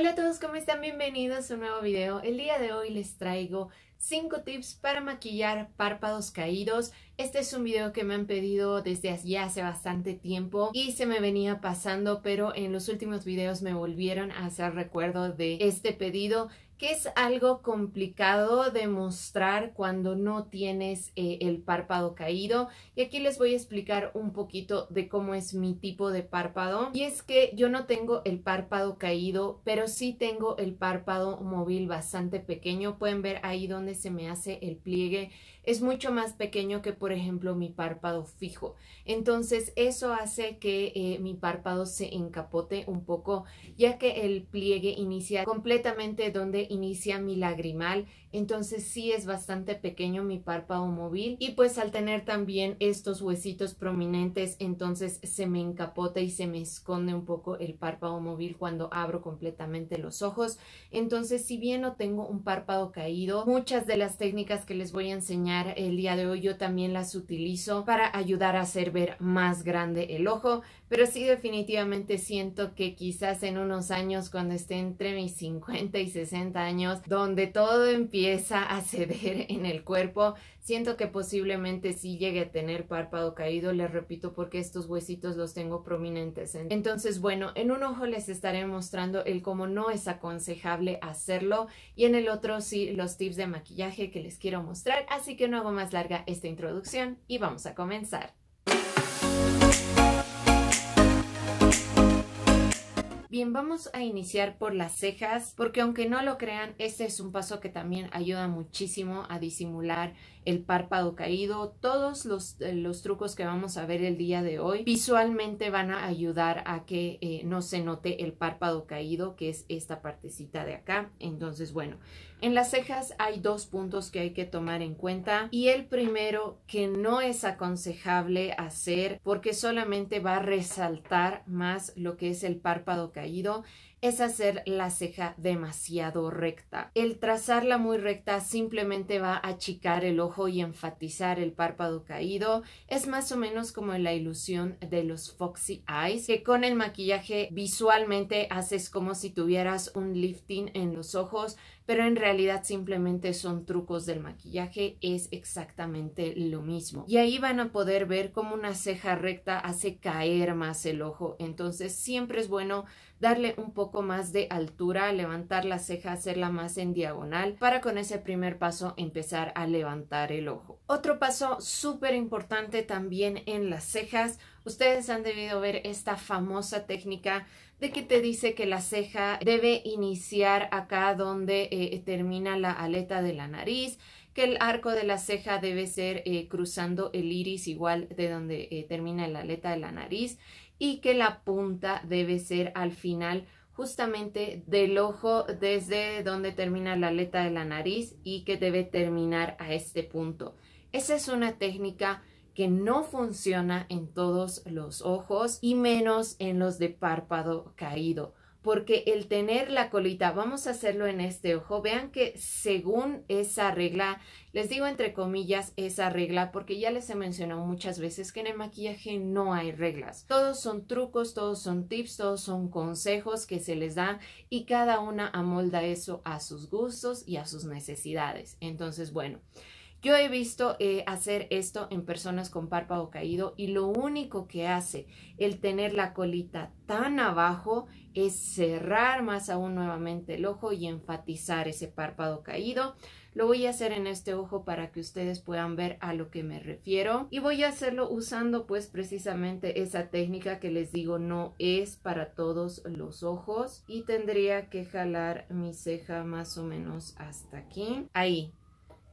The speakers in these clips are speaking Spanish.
Hola a todos, ¿cómo están? Bienvenidos a un nuevo video. El día de hoy les traigo 5 tips para maquillar párpados caídos. Este es un video que me han pedido desde ya hace bastante tiempo y se me venía pasando, pero en los últimos videos me volvieron a hacer recuerdo de este pedido que es algo complicado de mostrar cuando no tienes eh, el párpado caído. Y aquí les voy a explicar un poquito de cómo es mi tipo de párpado. Y es que yo no tengo el párpado caído, pero sí tengo el párpado móvil bastante pequeño. Pueden ver ahí donde se me hace el pliegue es mucho más pequeño que, por ejemplo, mi párpado fijo. Entonces, eso hace que eh, mi párpado se encapote un poco, ya que el pliegue inicia completamente donde inicia mi lagrimal. Entonces, sí es bastante pequeño mi párpado móvil. Y pues al tener también estos huesitos prominentes, entonces se me encapota y se me esconde un poco el párpado móvil cuando abro completamente los ojos. Entonces, si bien no tengo un párpado caído, muchas de las técnicas que les voy a enseñar el día de hoy. Yo también las utilizo para ayudar a hacer ver más grande el ojo. Pero sí definitivamente siento que quizás en unos años cuando esté entre mis 50 y 60 años, donde todo empieza a ceder en el cuerpo, siento que posiblemente sí llegue a tener párpado caído, les repito, porque estos huesitos los tengo prominentes. Entonces, bueno, en un ojo les estaré mostrando el cómo no es aconsejable hacerlo y en el otro sí los tips de maquillaje que les quiero mostrar, así que no hago más larga esta introducción y vamos a comenzar. Bien, vamos a iniciar por las cejas, porque aunque no lo crean, este es un paso que también ayuda muchísimo a disimular el párpado caído, todos eh, los, trucos que vamos a ver el día de hoy visualmente van a ayudar a que eh, no se note el párpado caído, que es esta partecita de acá. Entonces, bueno, en las cejas hay dos puntos que hay que tomar en cuenta y el primero que no es aconsejable hacer porque solamente va a resaltar más lo que es el párpado caído es hacer la ceja demasiado recta. El trazarla muy recta simplemente va a achicar el ojo y enfatizar el párpado caído. Es más o menos como la ilusión de los foxy eyes, que con el maquillaje visualmente haces como si tuvieras un lifting en los ojos, pero en realidad simplemente son trucos del maquillaje, es exactamente lo mismo. Y ahí van a poder ver cómo una ceja recta hace caer más el ojo, entonces siempre es bueno darle un poco más de altura, levantar la ceja, hacerla más en diagonal para con ese primer paso empezar a levantar el ojo. Otro paso súper importante también en las cejas. Ustedes han debido ver esta famosa técnica de que te dice que la ceja debe iniciar acá donde eh, termina la aleta de la nariz, que el arco de la ceja debe ser eh, cruzando el iris igual de donde eh, termina la aleta de la nariz y que la punta debe ser al final justamente del ojo desde donde termina la aleta de la nariz y que debe terminar a este punto. Esa es una técnica que no funciona en todos los ojos y menos en los de párpado caído porque el tener la colita, vamos a hacerlo en este ojo, vean que según esa regla, les digo entre comillas esa regla, porque ya les he mencionado muchas veces que en el maquillaje no hay reglas. Todos son trucos, todos son tips, todos son consejos que se les dan y cada una amolda eso a sus gustos y a sus necesidades. Entonces, bueno. Yo he visto eh, hacer esto en personas con párpado caído y lo único que hace el tener la colita tan abajo es cerrar más aún nuevamente el ojo y enfatizar ese párpado caído. Lo voy a hacer en este ojo para que ustedes puedan ver a lo que me refiero y voy a hacerlo usando pues precisamente esa técnica que les digo no es para todos los ojos y tendría que jalar mi ceja más o menos hasta aquí. Ahí,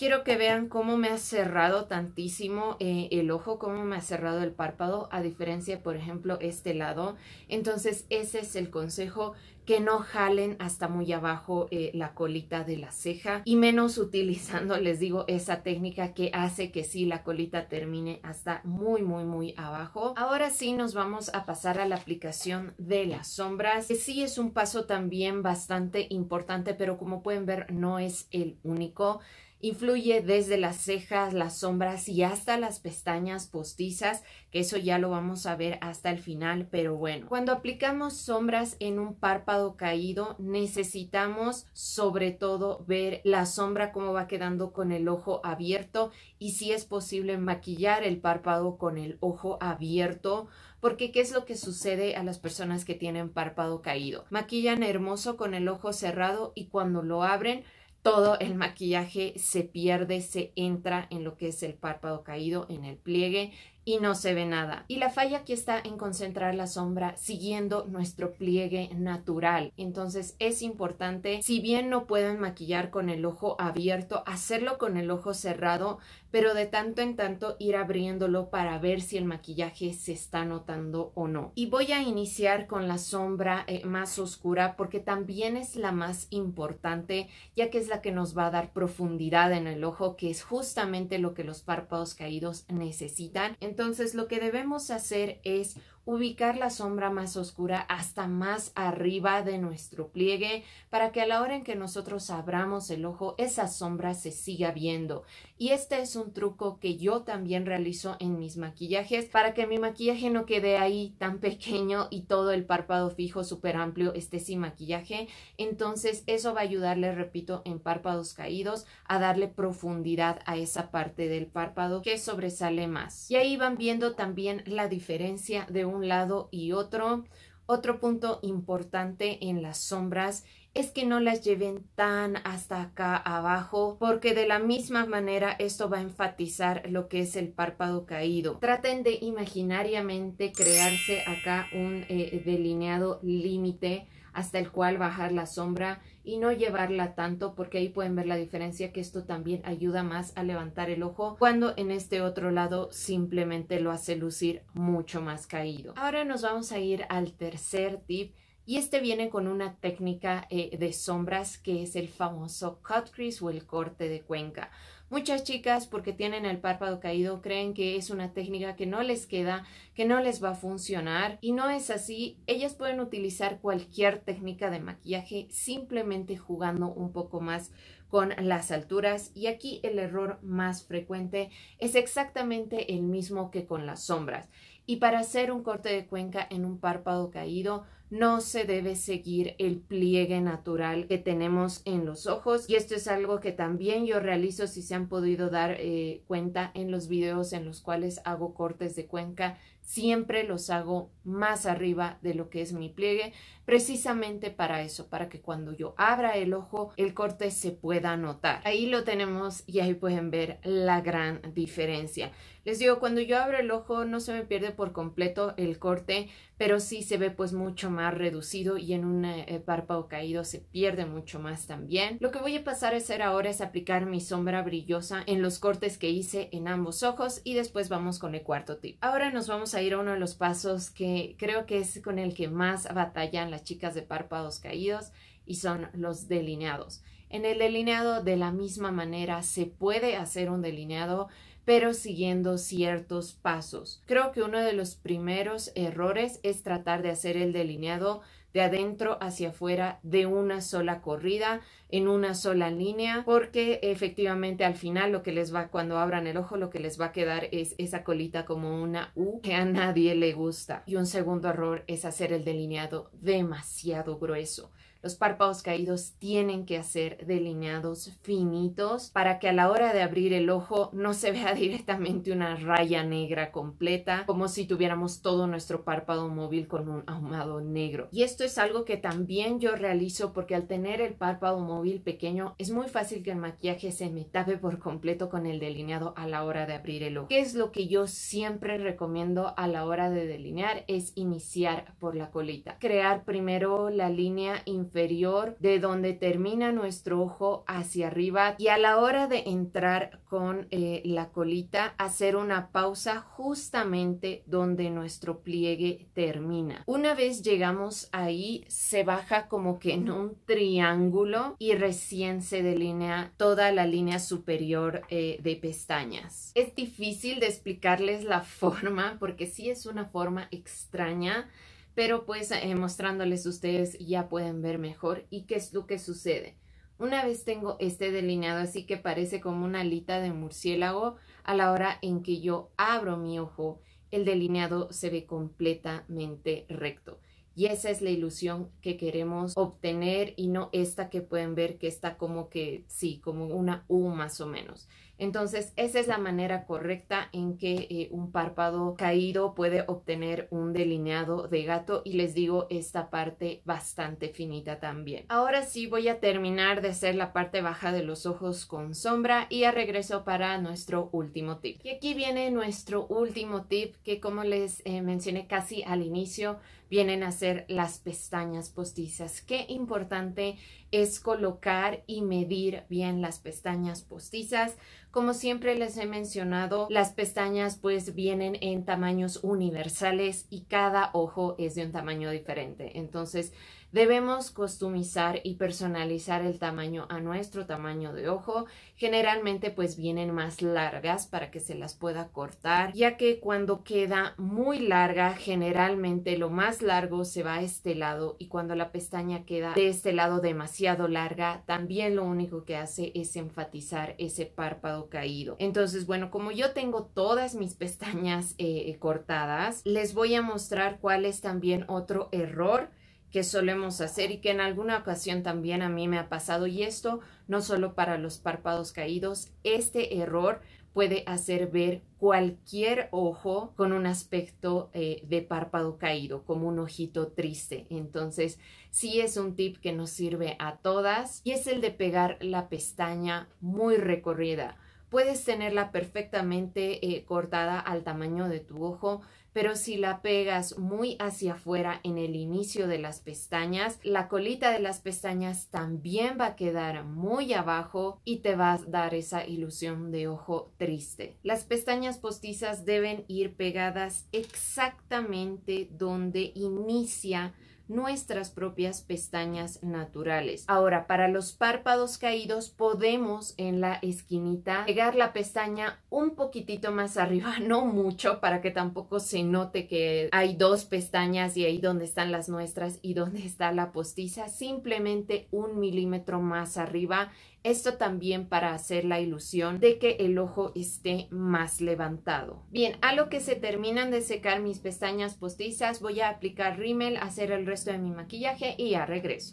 Quiero que vean cómo me ha cerrado tantísimo eh, el ojo, cómo me ha cerrado el párpado, a diferencia, por ejemplo, este lado. Entonces, ese es el consejo, que no jalen hasta muy abajo eh, la colita de la ceja y menos utilizando, les digo, esa técnica que hace que sí la colita termine hasta muy, muy, muy abajo. Ahora sí nos vamos a pasar a la aplicación de las sombras, que sí es un paso también bastante importante, pero como pueden ver no es el único. Influye desde las cejas, las sombras y hasta las pestañas postizas, que eso ya lo vamos a ver hasta el final, pero bueno. Cuando aplicamos sombras en un párpado caído, necesitamos sobre todo ver la sombra cómo va quedando con el ojo abierto y si es posible maquillar el párpado con el ojo abierto porque ¿qué es lo que sucede a las personas que tienen párpado caído? Maquillan hermoso con el ojo cerrado y cuando lo abren todo el maquillaje se pierde, se entra en lo que es el párpado caído, en el pliegue, y no se ve nada. Y la falla aquí está en concentrar la sombra siguiendo nuestro pliegue natural. Entonces es importante, si bien no pueden maquillar con el ojo abierto, hacerlo con el ojo cerrado, pero de tanto en tanto ir abriéndolo para ver si el maquillaje se está notando o no. Y voy a iniciar con la sombra eh, más oscura porque también es la más importante ya que es la que nos va a dar profundidad en el ojo que es justamente lo que los párpados caídos necesitan. Entonces lo que debemos hacer es ubicar la sombra más oscura hasta más arriba de nuestro pliegue para que a la hora en que nosotros abramos el ojo esa sombra se siga viendo. Y este es un truco que yo también realizo en mis maquillajes para que mi maquillaje no quede ahí tan pequeño y todo el párpado fijo súper amplio esté sin maquillaje. Entonces eso va a ayudarle, repito, en párpados caídos a darle profundidad a esa parte del párpado que sobresale más. Y ahí van viendo también la diferencia de un lado y otro. Otro punto importante en las sombras es que no las lleven tan hasta acá abajo porque de la misma manera esto va a enfatizar lo que es el párpado caído. Traten de imaginariamente crearse acá un eh, delineado límite hasta el cual bajar la sombra y no llevarla tanto porque ahí pueden ver la diferencia que esto también ayuda más a levantar el ojo cuando en este otro lado simplemente lo hace lucir mucho más caído. Ahora nos vamos a ir al tercer tip y este viene con una técnica eh, de sombras que es el famoso cut crease o el corte de cuenca. Muchas chicas, porque tienen el párpado caído, creen que es una técnica que no les queda, que no les va a funcionar y no es así. Ellas pueden utilizar cualquier técnica de maquillaje simplemente jugando un poco más con las alturas y aquí el error más frecuente es exactamente el mismo que con las sombras. Y para hacer un corte de cuenca en un párpado caído, no se debe seguir el pliegue natural que tenemos en los ojos y esto es algo que también yo realizo si se han podido dar eh, cuenta en los videos en los cuales hago cortes de cuenca siempre los hago más arriba de lo que es mi pliegue, precisamente para eso, para que cuando yo abra el ojo, el corte se pueda notar. Ahí lo tenemos y ahí pueden ver la gran diferencia. Les digo, cuando yo abro el ojo no se me pierde por completo el corte, pero sí se ve pues mucho más reducido y en un eh, párpado caído se pierde mucho más también. Lo que voy a pasar a hacer ahora es aplicar mi sombra brillosa en los cortes que hice en ambos ojos y después vamos con el cuarto tip. Ahora nos vamos a ir a uno de los pasos que creo que es con el que más batallan las chicas de párpados caídos y son los delineados. En el delineado de la misma manera se puede hacer un delineado pero siguiendo ciertos pasos. Creo que uno de los primeros errores es tratar de hacer el delineado de adentro hacia afuera de una sola corrida, en una sola línea porque efectivamente al final lo que les va cuando abran el ojo lo que les va a quedar es esa colita como una U que a nadie le gusta. Y un segundo error es hacer el delineado demasiado grueso. Los párpados caídos tienen que hacer delineados finitos para que a la hora de abrir el ojo no se vea directamente una raya negra completa, como si tuviéramos todo nuestro párpado móvil con un ahumado negro. Y esto es algo que también yo realizo porque al tener el párpado móvil pequeño, es muy fácil que el maquillaje se me tape por completo con el delineado a la hora de abrir el ojo. ¿Qué es lo que yo siempre recomiendo a la hora de delinear? Es iniciar por la colita. Crear primero la línea inferior de donde termina nuestro ojo hacia arriba y a la hora de entrar con eh, la colita, hacer una pausa justamente donde nuestro pliegue termina. Una vez llegamos ahí, se baja como que en un triángulo y y recién se delinea toda la línea superior eh, de pestañas. Es difícil de explicarles la forma porque sí es una forma extraña, pero pues eh, mostrándoles ustedes ya pueden ver mejor y qué es lo que sucede. Una vez tengo este delineado así que parece como una alita de murciélago, a la hora en que yo abro mi ojo, el delineado se ve completamente recto. Y esa es la ilusión que queremos obtener y no esta que pueden ver que está como que, sí, como una U más o menos. Entonces, esa es la manera correcta en que eh, un párpado caído puede obtener un delineado de gato y les digo esta parte bastante finita también. Ahora sí voy a terminar de hacer la parte baja de los ojos con sombra y a regreso para nuestro último tip. Y aquí viene nuestro último tip que como les eh, mencioné casi al inicio, vienen a ser las pestañas postizas. Qué importante es colocar y medir bien las pestañas postizas. Como siempre les he mencionado, las pestañas pues vienen en tamaños universales y cada ojo es de un tamaño diferente. Entonces, Debemos costumizar y personalizar el tamaño a nuestro tamaño de ojo. Generalmente pues vienen más largas para que se las pueda cortar, ya que cuando queda muy larga, generalmente lo más largo se va a este lado y cuando la pestaña queda de este lado demasiado larga, también lo único que hace es enfatizar ese párpado caído. Entonces, bueno, como yo tengo todas mis pestañas eh, cortadas, les voy a mostrar cuál es también otro error que solemos hacer y que en alguna ocasión también a mí me ha pasado y esto no solo para los párpados caídos, este error puede hacer ver cualquier ojo con un aspecto eh, de párpado caído, como un ojito triste. Entonces, sí es un tip que nos sirve a todas y es el de pegar la pestaña muy recorrida. Puedes tenerla perfectamente eh, cortada al tamaño de tu ojo, pero si la pegas muy hacia afuera en el inicio de las pestañas, la colita de las pestañas también va a quedar muy abajo y te va a dar esa ilusión de ojo triste. Las pestañas postizas deben ir pegadas exactamente donde inicia nuestras propias pestañas naturales. Ahora, para los párpados caídos podemos en la esquinita pegar la pestaña un poquitito más arriba, no mucho, para que tampoco se note que hay dos pestañas y ahí donde están las nuestras y donde está la postiza, simplemente un milímetro más arriba esto también para hacer la ilusión de que el ojo esté más levantado. Bien, a lo que se terminan de secar mis pestañas postizas, voy a aplicar rímel, hacer el resto de mi maquillaje y a regreso.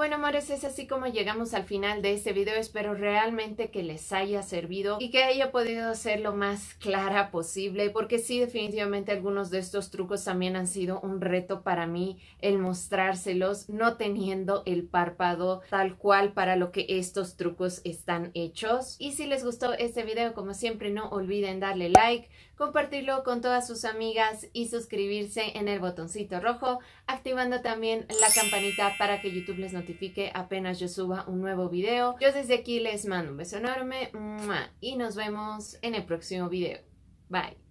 bueno, amores, es así como llegamos al final de este video. Espero realmente que les haya servido y que haya podido ser lo más clara posible, porque sí, definitivamente algunos de estos trucos también han sido un reto para mí el mostrárselos no teniendo el párpado tal cual para lo que estos trucos están hechos. Y si les gustó este video, como siempre, no olviden darle like, compartirlo con todas sus amigas y suscribirse en el botoncito rojo activando también la campanita para que YouTube les notifique apenas yo suba un nuevo video. Yo desde aquí les mando un beso enorme y nos vemos en el próximo video. Bye.